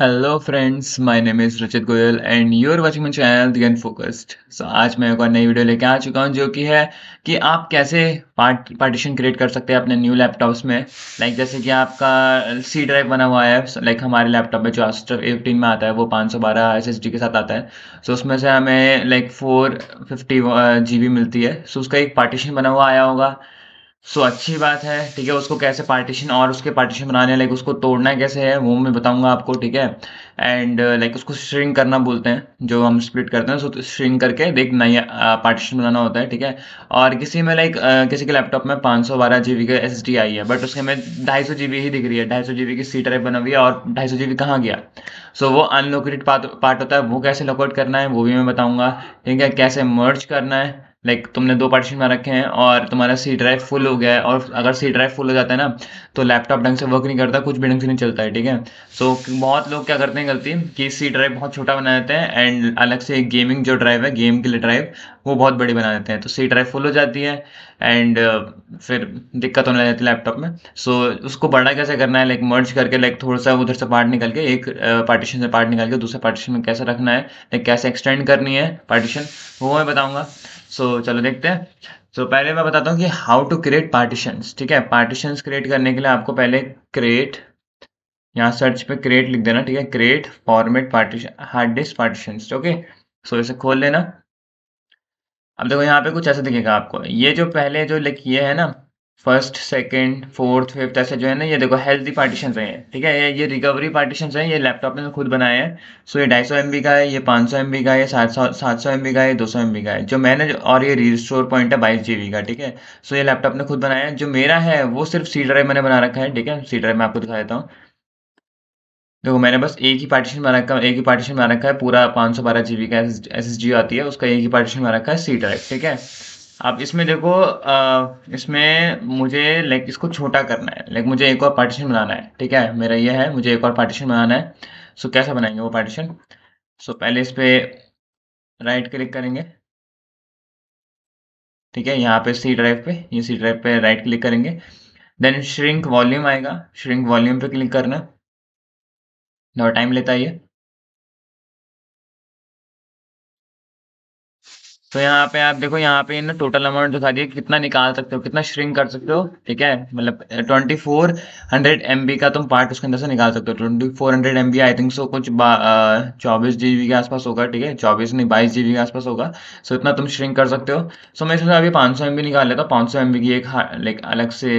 hello friends my name is Rachit Goyal and you are watching my channel the focused so आज मैं एक और नई वीडियो लेके आ चुका हूँ जो कि है कि आप कैसे पार्ट पार्टीशन क्रिएट कर सकते हैं अपने न्यू लैपटॉप्स में लाइक like जैसे कि आपका सी ड्राइव बना हुआ है लाइक like हमारे लैपटॉप में जो आस्टर एटीन में आता है वो पाँच सौ बारह एस एस डी के साथ आता है सो so उसमें से हमें like four fifty G B मिलती है सो so उसका एक पार्टीशन बना हुआ आया होगा सो so, अच्छी बात है ठीक है उसको कैसे पार्टीशन और उसके पार्टीशन बनाने लाइक उसको तोड़ना कैसे है वो मैं बताऊंगा आपको ठीक है एंड लाइक uh, उसको स्ट्रिंग करना बोलते हैं जो हम स्प्लिट करते हैं सो तो स्ट्रिंग करके एक नया पार्टीशन uh, बनाना होता है ठीक है और किसी में लाइक uh, किसी के लैपटॉप में पाँच सौ बारह जी बी का एस आई है बट उसके में ढाई सौ जी बी ही दिख रही है ढाई सौ जी बी की सी टाइप बना हुई है और ढाई सौ जी बी कहाँ गया सो so, वो अनलोकेटेड पार्ट होता है वो कैसे लोकेट करना है वो भी मैं बताऊँगा ठीक है कैसे मर्ज करना है लाइक like, तुमने दो पार्टीशन में रखे हैं और तुम्हारा सी ड्राइव फुल हो गया है और अगर सी ड्राइव फुल हो जाता है ना तो लैपटॉप ढंग से वर्क नहीं करता कुछ भी ढंग से नहीं चलता है ठीक है सो so, बहुत लोग क्या करते हैं गलती कि सी ड्राइव बहुत छोटा बना देते हैं एंड अलग से गेमिंग जो ड्राइव है गेम के लिए ड्राइव वो बहुत बड़ी बना देते हैं तो सी ड्राइव फुल हो जाती है एंड फिर दिक्कत होने लगती है लैपटॉप में सो so, उसको बड़ा कैसे करना है लाइक मर्ज करके लाइक थोड़ा सा उधर से पार्ट निकल के एक पार्टीशन से पार्ट निकाल के दूसरे पार्टीशन में कैसे रखना है लाइक कैसे एक्सटेंड करनी है पार्टीशन वो मैं बताऊँगा सो so, चलो देखते हैं सो so, पहले मैं बताता हूँ कि हाउ टू क्रिएट पार्टीशंस ठीक है पार्टीशंस क्रिएट करने के लिए आपको पहले क्रिएट यहाँ सर्च पे क्रिएट लिख देना ठीक है create format partition hard disk partition okay so इसे खोल लेना अब देखो यहाँ पे कुछ ऐसा दिखेगा आपको ये जो पहले जो लिख ये है ना फर्स्ट सेकंड फोर्थ फिफ्थ ऐसे जो है ना ये देखो हेल्थी पार्टीशन हैं ठीक है ये ये रिकवरी पार्टीशन हैं ये लैपटॉप ने तो खुद बनाए हैं सो ये ढाई सौ एम का है ये पाँच सौ एम का है सात सौ सात सौ एम का है दो सौ एम का है जो मैंने जो, और ये रिस्टोर पॉइंट है बाईस जी का ठीक है सो ये लैपटॉप ने खुद बनाया है जो मेरा है वो सिर्फ सी ड्राइव मैंने बना रखा है ठीक है सी ड्राइव मैं आपको दिखा देता हूँ देखो मैंने बस एक ही पार्टीशन बना रखा एक ही पार्टीशन बना रखा है पूरा पाँच सौ बारह जी बी का एस एस जी आती है उसका एक ही पार्टीशन बना रखा है सी ड्राइव ठीक है अब इसमें देखो इसमें मुझे लाइक इसको छोटा करना है लाइक मुझे एक और पार्टीशन बनाना है ठीक है मेरा ये है मुझे एक और पार्टीशन बनाना है सो कैसा बनाएंगे वो पार्टीशन सो पहले इस पर राइट क्लिक करेंगे ठीक है यहाँ पे सी ड्राइव पे ये सी ड्राइव पे राइट क्लिक करेंगे देन श्रिंक वॉल्यूम आएगा श्रिंक वॉल्यूम पे क्लिक करना और टाइम लेता है ये तो यहाँ पे आप देखो यहाँ पे ना टोटल अमाउंट दिखा दिए कितना निकाल सकते हो कितना श्रिंक कर सकते हो ठीक है मतलब twenty four hundred M B का तुम पार्ट उसके अंदर से निकाल सकते हो twenty four hundred M B I think so कुछ चौबीस जी बी के आसपास होगा ठीक है चौबीस नहीं बाईस जी बी के आसपास होगा सो इतना तुम श्रिंक कर सकते हो सो मैं इसमें अभी पाँच सौ एम बी निकाल लेता हूँ पाँच सौ एम बी की एक लाइक अलग से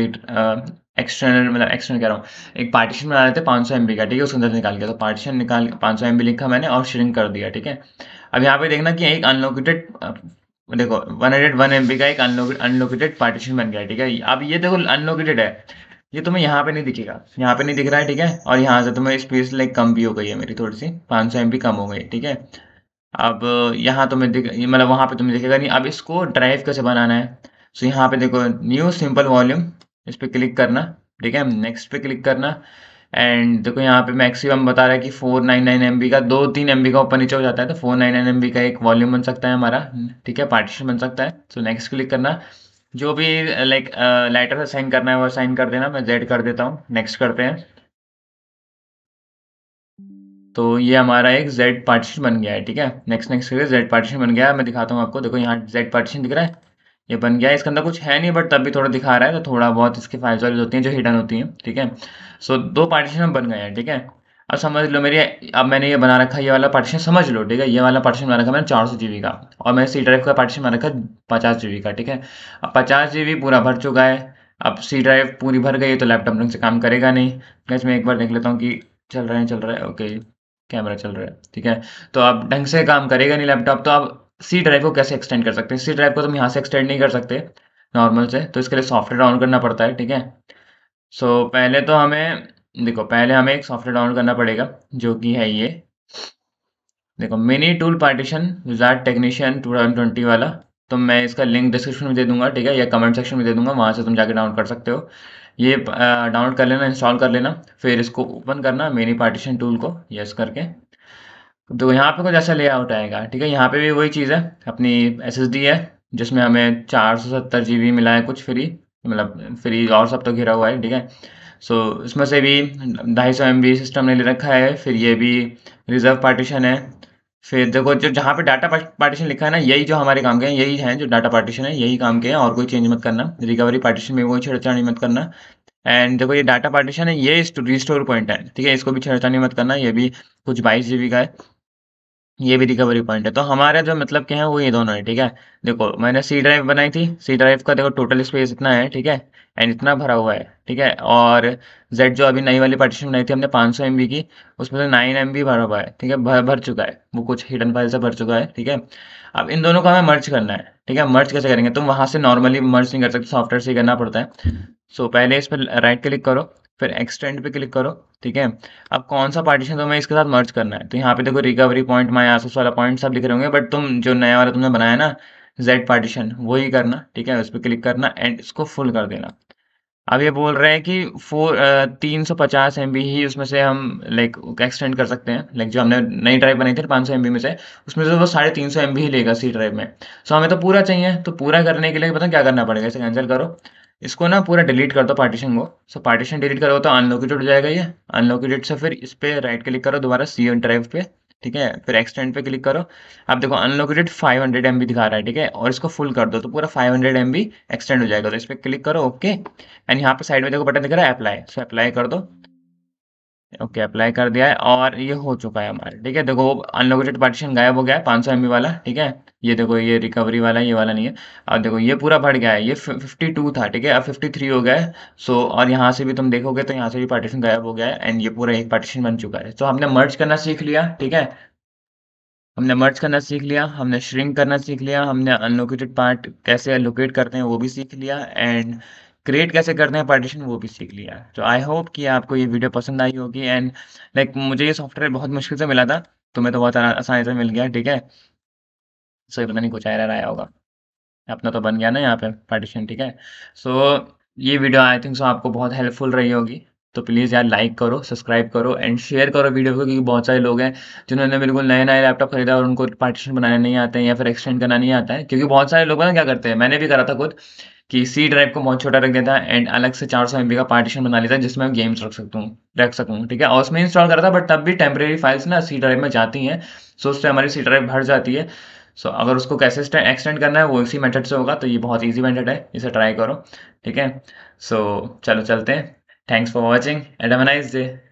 एक्सटर्नल मतलब एक्सटर्नल कह रहा हूँ एक पार्टीशन बना लेते पाँच सौ एम का ठीक है उसके अंदर निकाल के तो पार्टीशन निकाल के पाँच सौ एम लिखा मैंने और श्रिंक कर दिया ठीक है अब यहाँ पे देखना कि एक अनलोकेटेड देखो वन हंड्रेड वन एम का एक अनलोकेटेड पार्टीशन बन गया ठीक है अब ये देखो अनलोकेटेड है ये तुम्हें यहाँ पे नहीं दिखेगा यहाँ पे नहीं दिख रहा है ठीक है और यहाँ से तुम्हें स्पेस लाइक कम भी हो गई है मेरी थोड़ी सी पाँच सौ एम कम हो गई ठीक है अब यहाँ तुम्हें दिख मतलब वहाँ पे तुम्हें दिखेगा नहीं अब इसको ड्राइव कैसे बनाना है सो यहाँ पे देखो न्यू सिंपल वॉल्यूम इस पर क्लिक करना ठीक है नेक्स्ट पे क्लिक करना एंड देखो यहाँ पे मैक्सिमम बता रहा है कि फोर नाइन नाइन एम का दो तीन एम का ऊपर नीचे हो जाता है तो फोर नाइन नाइन एम का एक वॉल्यूम बन सकता है हमारा ठीक है पार्टीशन बन सकता है सो नेक्स्ट क्लिक करना जो भी लाइक लेटर साइन करना है वो साइन कर देना मैं जेड कर देता हूँ नेक्स्ट करते हैं तो ये हमारा एक जेड पार्टीशन बन गया है ठीक है नेक्स्ट नेक्स्ट जेड पार्टीशन बन गया मैं दिखाता हूँ आपको देखो यहाँ जेड पार्टीशन दिख रहा है ये बन गया इसके अंदर कुछ है नहीं बट तब भी थोड़ा दिखा रहा है तो थोड़ा बहुत इसकी फाइल्स वाइल्स होती हैं जो हिडन होती हैं ठीक है सो so, दो पार्टीशन बन गए हैं ठीक है अब समझ लो मेरी अब मैंने ये बना रखा है ये वाला पार्टीशन समझ लो ठीक है ये वाला पार्टीशन बना रखा मैंने चार सौ का और मैंने सी ड्राइव का पार्टीशन बना रखा पचास जीबी का ठीक है अब पचास जीबी पूरा भर चुका है अब सी ड्राइव पूरी भर गई है तो लैपटॉप ढंग से काम करेगा नहीं बस मैं एक बार देख लेता हूँ कि चल रहे हैं चल रहा है ओके कैमरा चल रहा है ठीक है तो अब ढंग से काम करेगा नहीं लैपटॉप तो अब सी ड्राइव को कैसे एक्सटेंड कर सकते हैं सी ड्राइव को तुम यहाँ से एक्सटेंड नहीं कर सकते नॉर्मल से तो इसके लिए सॉफ्टवेयर डाउनलोड करना पड़ता है ठीक है सो so, पहले तो हमें देखो पहले हमें एक सॉफ्टवेयर डाउनलोड करना पड़ेगा जो कि है ये देखो mini tool partition wizard technician टू वाला तो मैं इसका लिंक डिस्क्रिप्शन में दे दूंगा ठीक है या कमेंट सेक्शन में दे दूंगा वहाँ से तुम जाके डाउनलोड कर सकते हो ये डाउनलोड कर लेना इंस्टॉल कर लेना फिर इसको ओपन करना मिनी पार्टीशन टूल को यस करके तो यहाँ पे कुछ ऐसा लेआउट आएगा ठीक है यहाँ पे भी वही चीज़ है अपनी एसएसडी है जिसमें हमें चार सौ सत्तर जी बी मिला है कुछ फ्री मतलब फ्री और सब तो घिरा हुआ है ठीक है सो इसमें से भी ढाई सौ एम बी सिस्टम ने ले रखा है फिर ये भी रिजर्व पार्टीशन है फिर देखो जो जहाँ पे डाटा पार्टीशन लिखा है ना यही जो हमारे काम के हैं यही हैं जो डाटा पार्टीशन है यही काम के हैं और कोई चेंज मत करना रिकवरी पार्टीशन में कोई छेड़छाड़ी मत करना एंड देखो ये डाटा पार्टीशन है ये रिस्टोर पॉइंट है ठीक है इसको भी छेड़छाड़ी मत करना ये भी कुछ बाईस जी का है ये भी रिकवरी पॉइंट है तो हमारे जो मतलब क्या है वो ये दोनों है ठीक है देखो मैंने सी ड्राइव बनाई थी सी ड्राइव का देखो टोटल स्पेस इतना है ठीक है एंड इतना भरा हुआ है ठीक है और जेड जो अभी नई वाली पार्टीशन बनाई थी हमने 500 सौ की उसमें से नाइन एम भरा हुआ है ठीक है भर भर चुका है वो कुछ हिडन फाइल से भर चुका है ठीक है अब इन दोनों को हमें मर्ज करना है ठीक है मर्ज कैसे करेंगे तुम वहाँ से नॉर्मली मर्ज नहीं कर सकते सॉफ्टवेयर से करना पड़ता है सो पहले इस पर राइट क्लिक करो फिर एक्सटेंड पे क्लिक करो ठीक है अब कौन सा पार्टीशन तुम्हें इसके साथ मर्ज करना है तो यहाँ पे देखो रिकवरी पॉइंट माई आसोस वाला पॉइंट सब लिख रहे होंगे बट तुम जो नया वाला तुमने बनाया ना जेड पार्टीशन वही करना ठीक है उस पर क्लिक करना एंड इसको फुल कर देना अब ये बोल रहे हैं कि फोर तीन सौ पचास एम बी ही उसमें से हम लाइक एक्सटेंड कर सकते हैं लाइक जो हमने नई ड्राइव बनाई थी पाँच सौ एम बी में से उसमें से वो साढ़े तीन सौ एम बी ही लेगा सी ड्राइव में सो हमें तो पूरा चाहिए तो पूरा करने के लिए पता क्या करना पड़ेगा इसे कैंसिल करो इसको ना पूरा डिलीट कर दो पार्टीशन को सो पार्टीशन डिलीट करो तो अनलोकेटेड हो जाएगा ये अनलोकेटेड से फिर इस पर राइट क्लिक करो दोबारा सी एन ड्राइव पे ठीक है फिर एक्सटेंड पे क्लिक करो आप देखो अनलोकेटेड 500 हंड्रेड दिखा रहा है ठीक है और इसको फुल कर दो तो पूरा 500 हंड्रेड एक्सटेंड हो जाएगा तो इस पर क्लिक करो ओके एंड यहाँ पे साइड में देखो बटन दिख रहा है अप्लाई सो अप्लाई कर दो ओके अप्लाई कर दिया है और ये हो चुका है हमारा ठीक है देखो अनलोकेटेड पार्टीशन गायब हो गया है पाँच सौ वाला ठीक है ये देखो ये रिकवरी वाला ये वाला नहीं है और देखो ये पूरा बढ़ गया है ये फिफ्टी था ठीक है अब 53 थ्री हो गया है सो और यहाँ से भी तुम देखोगे तो यहाँ से भी पार्टीशन गायब हो गया है एंड ये पूरा एक पार्टीशन बन चुका है तो हमने मर्ज करना सीख लिया ठीक है हमने मर्ज करना सीख लिया हमने श्रिंक करना सीख लिया हमने अनलोकेटेड पार्ट कैसे लोकेट करते हैं वो भी सीख लिया एंड क्रिएट कैसे करते हैं पार्टीशन वो भी सीख लिया तो आई होप कि आपको ये वीडियो पसंद आई होगी एंड लाइक मुझे ये सॉफ्टवेयर बहुत मुश्किल से मिला था तो मैं तो बहुत आसानी से मिल गया ठीक है सो पता नहीं कुछ रहा आया होगा अपना तो बन गया ना यहाँ पे पार्टीशन ठीक है सो so, ये वीडियो आई थिंक सो आपको बहुत हेल्पफुल रही होगी तो प्लीज़ यार लाइक करो सब्सक्राइब करो एंड शेयर करो वीडियो को क्योंकि बहुत सारे लोग हैं जिन्होंने बिल्कुल नए नए लैपटॉप खरीदा और उनको पार्टीशन बनाने नहीं आते हैं या फिर एक्सटेंड करना नहीं आता है क्योंकि बहुत सारे लोग ना क्या करते हैं मैंने भी करा था खुद कि सी ड्राइव को बहुत छोटा रख देता एंड अलग से चार सौ का पार्टीशन बना लेता है जिसमें मैं गेम्स रख सकता हूँ रख सकूँ ठीक है और उसमें इंस्टॉल करता था बट तब भी टेम्प्रेरी फाइल्स ना सी ड्राइव में जाती हैं सो उससे हमारी सी ड्राइव भर जाती है सो अगर उसको कैसे एक्सटेंड करना है वो इसी मेथड से होगा तो ये बहुत ईजी मेथड है इसे ट्राई करो ठीक है सो चलो चलते हैं थैंक्स फॉर वॉचिंग एडमनाइज डे